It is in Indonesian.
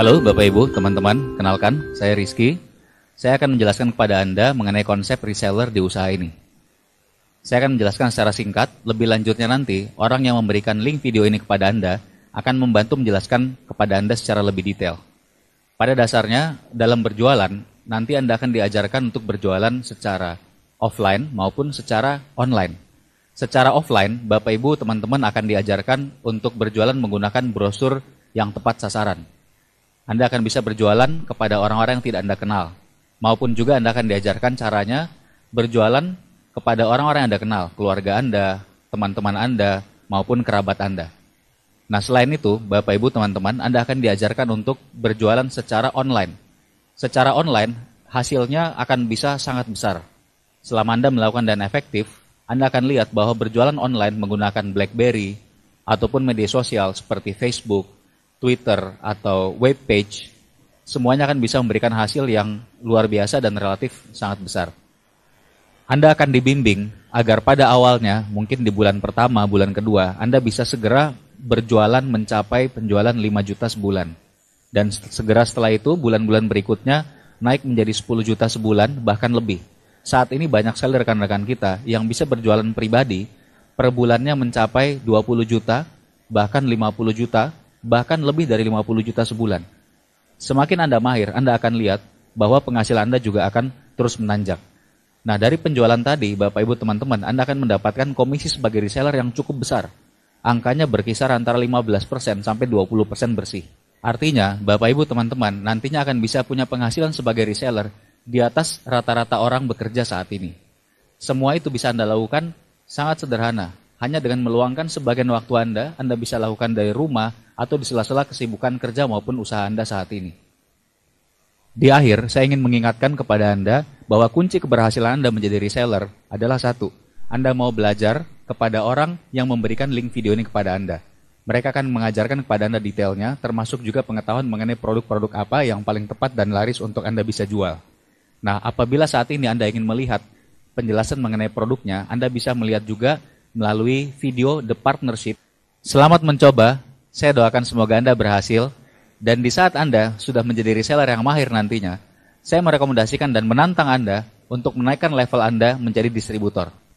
Halo Bapak Ibu, teman-teman, kenalkan saya Rizky. Saya akan menjelaskan kepada Anda mengenai konsep reseller di usaha ini. Saya akan menjelaskan secara singkat, lebih lanjutnya nanti orang yang memberikan link video ini kepada Anda akan membantu menjelaskan kepada Anda secara lebih detail. Pada dasarnya, dalam berjualan, nanti Anda akan diajarkan untuk berjualan secara offline maupun secara online. Secara offline, Bapak Ibu, teman-teman akan diajarkan untuk berjualan menggunakan brosur yang tepat sasaran anda akan bisa berjualan kepada orang-orang yang tidak Anda kenal. Maupun juga Anda akan diajarkan caranya berjualan kepada orang-orang yang Anda kenal, keluarga Anda, teman-teman Anda, maupun kerabat Anda. Nah, selain itu, Bapak Ibu, teman-teman, Anda akan diajarkan untuk berjualan secara online. Secara online, hasilnya akan bisa sangat besar. Selama Anda melakukan dan efektif, Anda akan lihat bahwa berjualan online menggunakan BlackBerry ataupun media sosial seperti Facebook, Twitter atau web page, semuanya akan bisa memberikan hasil yang luar biasa dan relatif sangat besar. Anda akan dibimbing agar pada awalnya, mungkin di bulan pertama, bulan kedua, Anda bisa segera berjualan mencapai penjualan 5 juta sebulan. Dan segera setelah itu, bulan-bulan berikutnya naik menjadi 10 juta sebulan, bahkan lebih. Saat ini banyak sekali rekan-rekan kita yang bisa berjualan pribadi, per bulannya mencapai 20 juta, bahkan 50 juta, bahkan lebih dari 50 juta sebulan. Semakin Anda mahir, Anda akan lihat bahwa penghasilan Anda juga akan terus menanjak. Nah, dari penjualan tadi, Bapak Ibu teman-teman, Anda akan mendapatkan komisi sebagai reseller yang cukup besar. Angkanya berkisar antara 15% sampai 20% bersih. Artinya, Bapak Ibu teman-teman, nantinya akan bisa punya penghasilan sebagai reseller di atas rata-rata orang bekerja saat ini. Semua itu bisa Anda lakukan sangat sederhana. Hanya dengan meluangkan sebagian waktu Anda, Anda bisa lakukan dari rumah, atau di sela-sela kesibukan kerja maupun usaha Anda saat ini. Di akhir, saya ingin mengingatkan kepada Anda bahwa kunci keberhasilan Anda menjadi reseller adalah satu, Anda mau belajar kepada orang yang memberikan link video ini kepada Anda. Mereka akan mengajarkan kepada Anda detailnya, termasuk juga pengetahuan mengenai produk-produk apa yang paling tepat dan laris untuk Anda bisa jual. Nah, apabila saat ini Anda ingin melihat penjelasan mengenai produknya, Anda bisa melihat juga melalui video The Partnership. Selamat mencoba saya doakan semoga Anda berhasil dan di saat Anda sudah menjadi reseller yang mahir nantinya, saya merekomendasikan dan menantang Anda untuk menaikkan level Anda menjadi distributor.